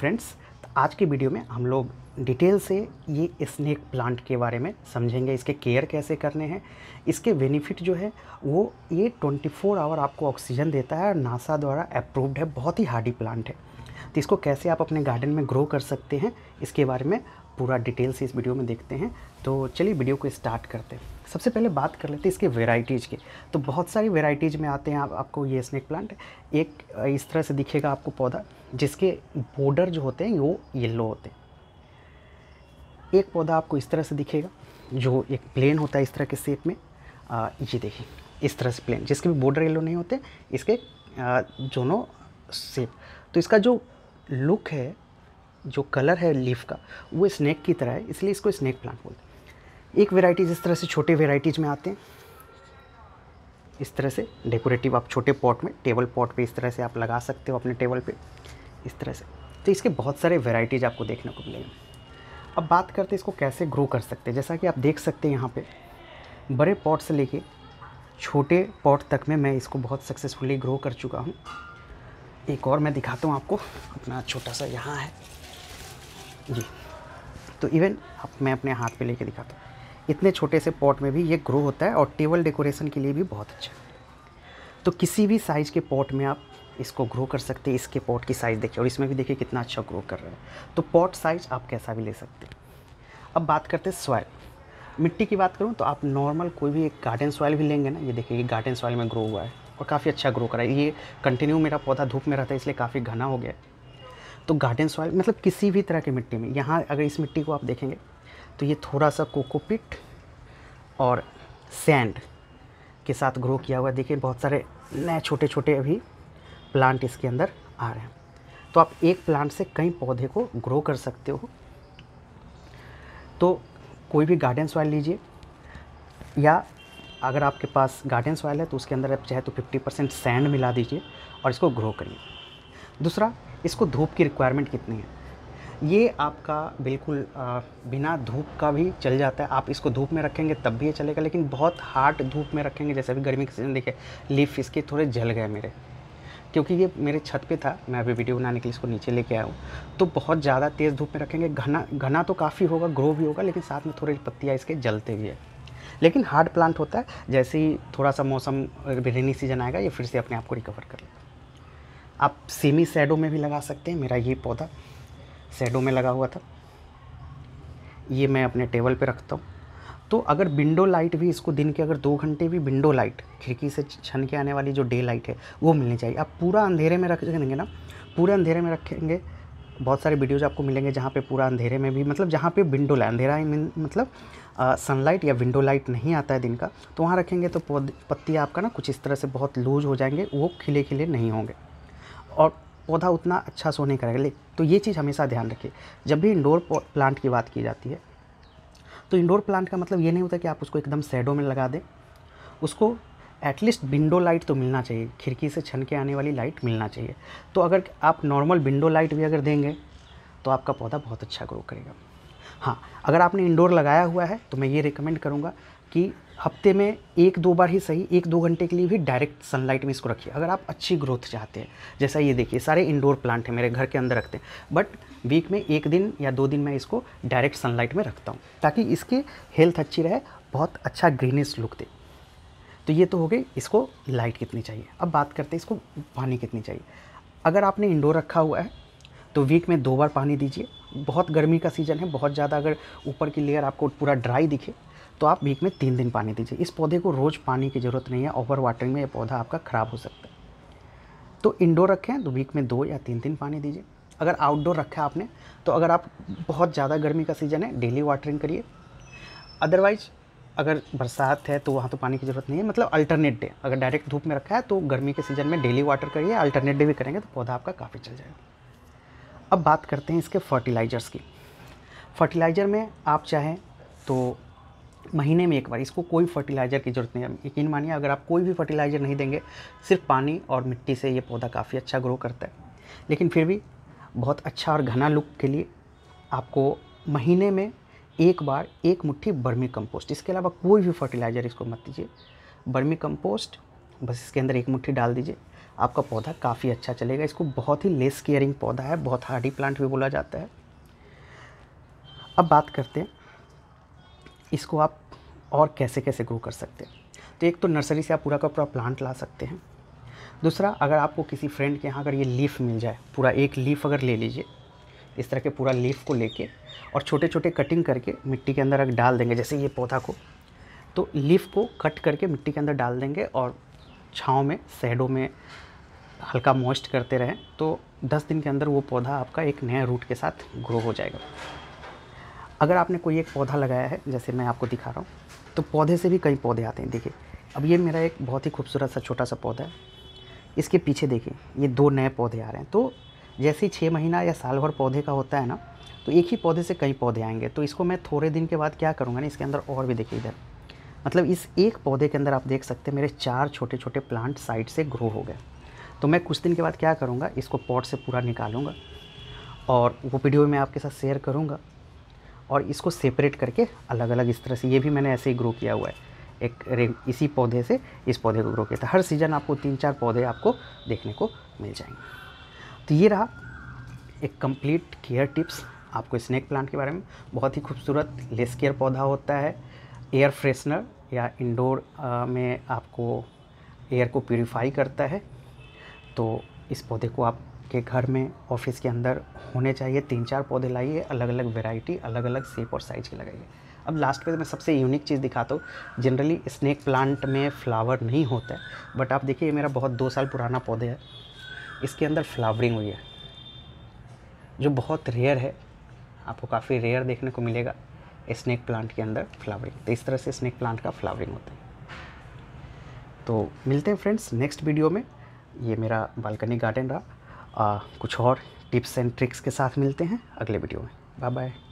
friends तो आज की वीडियो में हम लोग डिटेल से ये स्नेक प्लांट के बारे में समझेंगे इसके केयर कैसे करने हैं इसके बेनिफिट जो है वो ये 24 आवर आपको ऑक्सीजन देता है और नासा द्वारा अप्रूव्ड है बहुत ही हार्डी प्लांट है तो इसको कैसे आप अपने गार्डन में ग्रो कर सकते हैं इसके बारे में पूरा डिटेल से इस वीडियो में देखते हैं तो चलिए वीडियो को स्टार्ट करते हैं सबसे पहले बात कर लेते हैं इसके वेराइटीज़ के तो बहुत सारी वेराइटीज़ में आते हैं आप, आपको ये स्नैक प्लांट एक इस तरह से दिखेगा आपको पौधा जिसके बॉर्डर जो होते हैं वो येल्लो होते हैं एक पौधा आपको इस तरह से दिखेगा जो एक प्लेन होता है इस तरह के शेप में आ, ये देखिए इस तरह से प्लेन जिसके भी बॉर्डर येलो नहीं होते इसके दोनों शेप तो इसका जो लुक है जो कलर है लीफ का वो स्नैक की तरह है इसलिए इसको स्नैक प्लांट बोलते हैं एक वेराइटी जिस तरह से छोटे वेराइटीज़ में आते हैं इस तरह से डेकोरेटिव आप छोटे पॉट में टेबल पॉट पे इस तरह से आप लगा सकते हो अपने टेबल पे इस तरह से तो इसके बहुत सारे वेराइटीज़ आपको देखने को मिलेंगे अब बात करते हैं इसको कैसे ग्रो कर सकते हैं जैसा कि आप देख सकते हैं यहाँ पर बड़े पॉट से लेके छोटे पॉट तक में मैं इसको बहुत सक्सेसफुली ग्रो कर चुका हूँ एक और मैं दिखाता हूँ आपको अपना छोटा सा यहाँ है जी तो इवन अब मैं अपने हाथ पे लेके दिखाता हूँ इतने छोटे से पॉट में भी ये ग्रो होता है और टेबल डेकोरेशन के लिए भी बहुत अच्छा है तो किसी भी साइज़ के पॉट में आप इसको ग्रो कर सकते हैं इसके पॉट की साइज़ देखिए और इसमें भी देखिए कितना अच्छा ग्रो कर रहा है तो पॉट साइज़ आप कैसा भी ले सकते हैं अब बात करते हैं सॉयल मिट्टी की बात करूँ तो आप नॉर्मल कोई भी एक गार्डन सॉयल भी लेंगे ना ये देखिए ये गार्डन सॉयल में ग्रो हुआ है और काफ़ी अच्छा ग्रो करा है ये कंटिन्यू मेरा पौधा धूप में रहता है इसलिए काफ़ी घना हो गया है तो गार्डन सॉइल मतलब किसी भी तरह की मिट्टी में यहाँ अगर इस मिट्टी को आप देखेंगे तो ये थोड़ा सा कोकोपिट और सैंड के साथ ग्रो किया हुआ देखिए बहुत सारे नए छोटे छोटे अभी प्लांट इसके अंदर आ रहे हैं तो आप एक प्लांट से कई पौधे को ग्रो कर सकते हो तो कोई भी गार्डन सॉइल लीजिए या अगर आपके पास गार्डन सॉइल है तो उसके अंदर आप चाहे तो 50 परसेंट सैंड मिला दीजिए और इसको ग्रो करिए दूसरा इसको धूप की रिक्वायरमेंट कितनी है ये आपका बिल्कुल आ, बिना धूप का भी चल जाता है आप इसको धूप में रखेंगे तब भी ये चलेगा लेकिन बहुत हार्ड धूप में रखेंगे जैसे अभी गर्मी के सीज़न देखे लीफ इसके थोड़े जल गए मेरे क्योंकि ये मेरे छत पे था मैं अभी वीडियो बनाने के लिए इसको नीचे लेके आया हूँ तो बहुत ज़्यादा तेज़ धूप में रखेंगे घना घना तो काफ़ी होगा ग्रो भी होगा लेकिन साथ में थोड़ी पत्तियाँ इसके जलते भी है लेकिन हार्ड प्लांट होता है जैसे ही थोड़ा सा मौसम रेनी सीजन आएगा ये फिर से अपने आप को रिकवर कर लेगा आप सेमी सैडो में भी लगा सकते हैं मेरा ये पौधा सैडो में लगा हुआ था ये मैं अपने टेबल पे रखता हूँ तो अगर विंडो लाइट भी इसको दिन के अगर दो घंटे भी विंडो लाइट खिड़की से छन के आने वाली जो डे लाइट है वो मिलनी चाहिए आप पूरा अंधेरे में रख देंगे ना पूरे अंधेरे में रखेंगे बहुत सारे वीडियोज आपको मिलेंगे जहाँ पे पूरा अंधेरे में भी मतलब जहाँ पे विंडो लाइट अंधेरा मतलब सनलाइट या विंडो लाइट नहीं आता है दिन का तो वहाँ रखेंगे तो पत्ती आपका ना कुछ इस तरह से बहुत लूज हो जाएंगे वो खिले खिले नहीं होंगे और पौधा उतना अच्छा सो नहीं करेगा ले तो ये चीज़ हमेशा ध्यान रखिए जब भी इंडोर प्लांट की बात की जाती है तो इंडोर प्लांट का मतलब ये नहीं होता कि आप उसको एकदम सैडो में लगा दें उसको एटलीस्ट विंडो लाइट तो मिलना चाहिए खिड़की से छन के आने वाली लाइट मिलना चाहिए तो अगर आप नॉर्मल विंडो लाइट भी अगर देंगे तो आपका पौधा बहुत अच्छा ग्रो करेगा हाँ अगर आपने इंडोर लगाया हुआ है तो मैं ये रिकमेंड करूँगा कि हफ्ते में एक दो बार ही सही एक दो घंटे के लिए भी डायरेक्ट सनलाइट में इसको रखिए अगर आप अच्छी ग्रोथ चाहते हैं जैसा ये देखिए सारे इंडोर प्लांट हैं मेरे घर के अंदर रखते हैं बट वीक में एक दिन या दो दिन मैं इसको डायरेक्ट सनलाइट में रखता हूँ ताकि इसकी हेल्थ अच्छी रहे बहुत अच्छा ग्रीनिश लुक दे तो ये तो हो गई इसको लाइट कितनी चाहिए अब बात करते हैं इसको पानी कितनी चाहिए अगर आपने इंडोर रखा हुआ है तो वीक में दो बार पानी दीजिए बहुत गर्मी का सीज़न है बहुत ज़्यादा अगर ऊपर की लेयर आपको पूरा ड्राई दिखे तो आप वीक में तीन दिन पानी दीजिए इस पौधे को रोज़ पानी की ज़रूरत नहीं है ओवर वाटरिंग में यह पौधा आपका ख़राब हो सकता है तो इंडोर रखें तो वीक में दो या तीन दिन पानी दीजिए अगर आउटडोर रखा आपने तो अगर आप बहुत ज़्यादा गर्मी का सीज़न है डेली वाटरिंग करिए अदरवाइज अगर बरसात है तो वहाँ तो पानी की ज़रूरत नहीं है मतलब अल्टरनेट डे अगर डायरेक्ट धूप में रखा है तो गर्मी के सीज़न में डेली वाटर करिए अल्टरनेट डे भी करेंगे तो पौधा आपका काफ़ी चल जाएगा अब बात करते हैं इसके फर्टिलाइज़र्स की फर्टिलाइज़र में आप चाहें तो महीने में एक बार इसको कोई फर्टिलाइज़र की ज़रूरत नहीं है यकीन मानिए अगर आप कोई भी फर्टिलाइज़र नहीं देंगे सिर्फ पानी और मिट्टी से ये पौधा काफ़ी अच्छा ग्रो करता है लेकिन फिर भी बहुत अच्छा और घना लुक के लिए आपको महीने में एक बार एक मुट्ठी बर्मी कंपोस्ट इसके अलावा कोई भी फर्टिलाइज़र इसको मत दीजिए बर्मी कंपोस्ट बस इसके अंदर एक मुट्ठी डाल दीजिए आपका पौधा काफ़ी अच्छा चलेगा इसको बहुत ही लेस केयरिंग पौधा है बहुत हार्डी प्लांट भी बोला जाता है अब बात करते हैं इसको आप और कैसे कैसे ग्रो कर सकते हैं तो एक तो नर्सरी से आप पूरा का पूरा प्लांट ला सकते हैं दूसरा अगर आपको किसी फ्रेंड के यहाँ अगर ये लीफ मिल जाए पूरा एक लीफ अगर ले लीजिए इस तरह के पूरा लीफ को लेके और छोटे छोटे कटिंग करके मिट्टी के अंदर अगर डाल देंगे जैसे ये पौधा को तो लीफ को कट करके मिट्टी के अंदर डाल देंगे और छाँव में सैडो में हल्का मॉइस्ट करते रहें तो 10 दिन के अंदर वो पौधा आपका एक नया रूट के साथ ग्रो हो जाएगा अगर आपने कोई एक पौधा लगाया है जैसे मैं आपको दिखा रहा हूँ तो पौधे से भी कई पौधे आते हैं देखिए अब ये मेरा एक बहुत ही खूबसूरत सा छोटा सा पौधा है इसके पीछे देखिए ये दो नए पौधे आ रहे हैं तो जैसे ही छः महीना या साल भर पौधे का होता है ना तो एक ही पौधे से कई पौधे आएंगे तो इसको मैं थोड़े दिन के बाद क्या करूँगा ना इसके अंदर और भी देखिए इधर मतलब इस एक पौधे के अंदर आप देख सकते हैं मेरे चार छोटे छोटे प्लांट साइड से ग्रो हो गए तो मैं कुछ दिन के बाद क्या करूँगा इसको पॉट से पूरा निकालूँगा और वो वीडियो मैं आपके साथ शेयर करूँगा और इसको सेपरेट करके अलग अलग इस तरह से ये भी मैंने ऐसे ही ग्रो किया हुआ है एक इसी पौधे से इस पौधे को ग्रो किया था हर सीज़न आपको तीन चार पौधे आपको देखने को मिल जाएंगे तो ये रहा एक कंप्लीट केयर टिप्स आपको स्नैक प्लांट के बारे में बहुत ही खूबसूरत लेस केयर पौधा होता है एयर फ्रेशनर या इंडोर में आपको एयर को प्योरीफाई करता है तो इस पौधे को आप आपके घर में ऑफिस के अंदर होने चाहिए तीन चार पौधे लाइए अलग अलग वेराइटी अलग अलग शेप और साइज़ के लगाइए अब लास्ट पे तो मैं सबसे यूनिक चीज़ दिखाता हूँ जनरली स्नैक प्लांट में फ्लावर नहीं होता है बट आप देखिए ये मेरा बहुत दो साल पुराना पौधे है इसके अंदर फ्लावरिंग हुई है जो बहुत रेयर है आपको काफ़ी रेयर देखने को मिलेगा स्नैक प्लांट के अंदर फ्लावरिंग तो इस तरह से स्नैक प्लांट का फ्लावरिंग होता है तो मिलते हैं फ्रेंड्स नेक्स्ट वीडियो में ये मेरा बालकनी गार्डन रहा आ, कुछ और टिप्स एंड ट्रिक्स के साथ मिलते हैं अगले वीडियो में बाय बाय